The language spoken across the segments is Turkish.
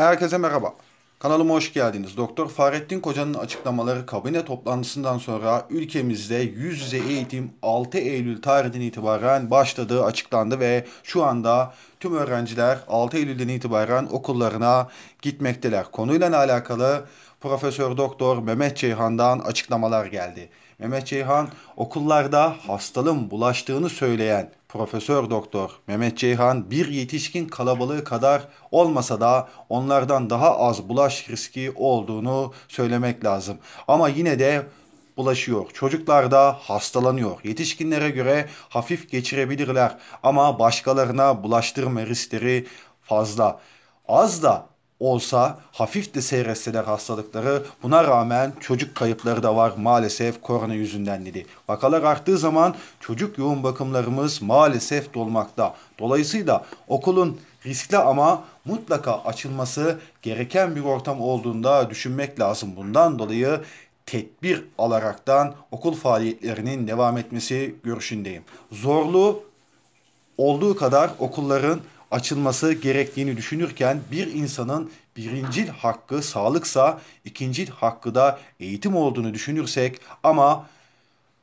Herkese merhaba. Kanalıma hoş geldiniz. Doktor Fahrettin Koca'nın açıklamaları kabine toplantısından sonra ülkemizde yüz yüze eğitim 6 Eylül tarihinden itibaren başladığı açıklandı ve şu anda tüm öğrenciler 6 Eylül'den itibaren okullarına gitmekteler. Konuyla alakalı Profesör Doktor Mehmet Ceyhan'dan açıklamalar geldi. Mehmet Ceyhan okullarda hastalığın bulaştığını söyleyen Profesör Doktor Mehmet Ceyhan bir yetişkin kalabalığı kadar olmasa da onlardan daha az bulaş riski olduğunu söylemek lazım. Ama yine de bulaşıyor. Çocuklar da hastalanıyor. Yetişkinlere göre hafif geçirebilirler ama başkalarına bulaştırma riskleri fazla. Az da olsa hafif de seyretseler hastalıkları buna rağmen çocuk kayıpları da var maalesef korona yüzünden dedi. Vakalar arttığı zaman çocuk yoğun bakımlarımız maalesef dolmakta. Dolayısıyla okulun riskli ama mutlaka açılması gereken bir ortam olduğunda düşünmek lazım. Bundan dolayı tedbir alaraktan okul faaliyetlerinin devam etmesi görüşündeyim. Zorlu olduğu kadar okulların açılması gerektiğini düşünürken bir insanın birincil hakkı sağlıksa ikincil hakkı da eğitim olduğunu düşünürsek ama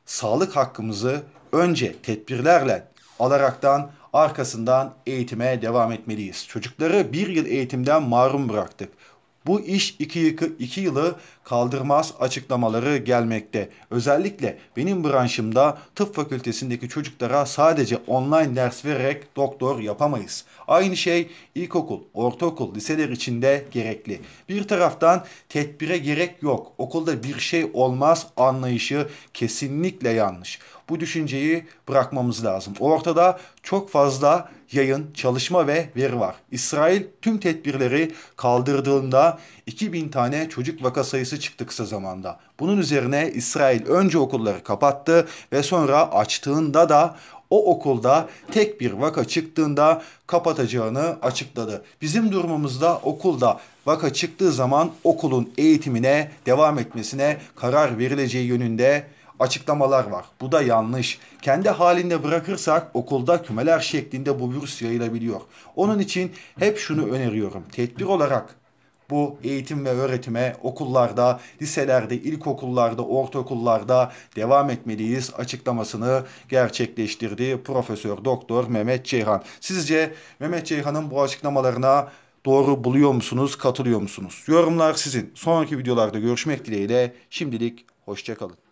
sağlık hakkımızı önce tedbirlerle alaraktan arkasından eğitime devam etmeliyiz. Çocukları bir yıl eğitimden marum bıraktık. Bu iş iki, yıkı, iki yılı kaldırmaz açıklamaları gelmekte. Özellikle benim branşımda tıp fakültesindeki çocuklara sadece online ders vererek doktor yapamayız. Aynı şey ilkokul, ortaokul, liseler için de gerekli. Bir taraftan tedbire gerek yok, okulda bir şey olmaz anlayışı kesinlikle yanlış bu düşünceyi bırakmamız lazım. Ortada çok fazla yayın, çalışma ve veri var. İsrail tüm tedbirleri kaldırdığında 2000 tane çocuk vaka sayısı çıktı kısa zamanda. Bunun üzerine İsrail önce okulları kapattı ve sonra açtığında da o okulda tek bir vaka çıktığında kapatacağını açıkladı. Bizim durumumuzda okulda vaka çıktığı zaman okulun eğitimine devam etmesine karar verileceği yönünde açıklamalar var. Bu da yanlış. Kendi halinde bırakırsak okulda kümeler şeklinde bu virüs yayılabiliyor. Onun için hep şunu öneriyorum. Tedbir olarak bu eğitim ve öğretime okullarda, liselerde, ilkokullarda, ortaokullarda devam etmeliyiz açıklamasını gerçekleştirdi Profesör Doktor Mehmet Ceyhan. Sizce Mehmet Ceyhan'ın bu açıklamalarına doğru buluyor musunuz, katılıyor musunuz? Yorumlar sizin. Sonraki videolarda görüşmek dileğiyle şimdilik hoşçakalın.